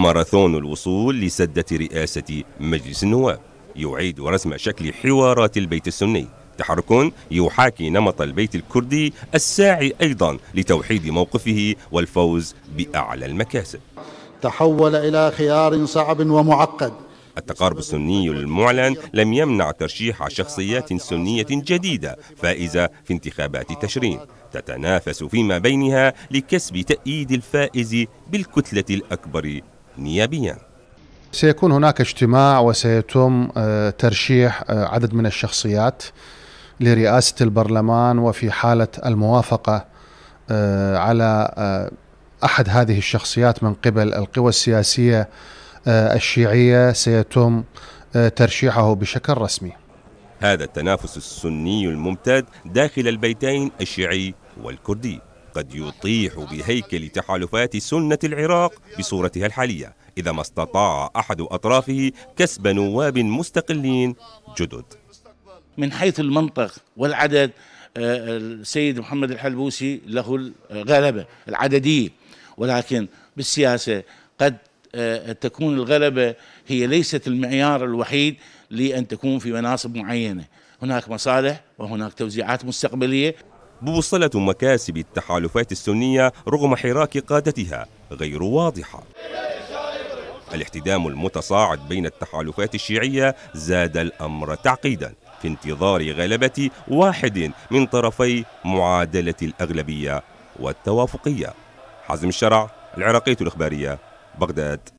ماراثون الوصول لسدة رئاسة مجلس النواب يعيد رسم شكل حوارات البيت السني تحرك يحاكي نمط البيت الكردي الساعي أيضا لتوحيد موقفه والفوز بأعلى المكاسب تحول إلى خيار صعب ومعقد التقارب السني المعلن لم يمنع ترشيح شخصيات سنية جديدة فائزة في انتخابات تشرين تتنافس فيما بينها لكسب تأييد الفائز بالكتلة الأكبر نيابيا سيكون هناك اجتماع وسيتم آه، ترشيح آه، عدد من الشخصيات لرئاسة البرلمان وفي حالة الموافقة آه، على أحد هذه الشخصيات من قبل القوى السياسية الشيعية سيتم ترشيحه بشكل رسمي هذا التنافس السني الممتد داخل البيتين الشيعي والكردي قد يطيح بهيكل تحالفات سنة العراق بصورتها الحالية إذا ما استطاع أحد أطرافه كسب نواب مستقلين جدد من حيث المنطق والعدد آه، السيد محمد الحلبوسي له الغلبة آه، العددية ولكن بالسياسة قد آه، تكون الغلبة هي ليست المعيار الوحيد لأن تكون في مناصب معينة هناك مصالح وهناك توزيعات مستقبلية بوصلة مكاسب التحالفات السنية رغم حراك قادتها غير واضحة الاحتدام المتصاعد بين التحالفات الشيعية زاد الأمر تعقيدا في انتظار غلبة واحد من طرفي معادلة الأغلبية والتوافقية حازم الشرع العراقية الإخبارية بغداد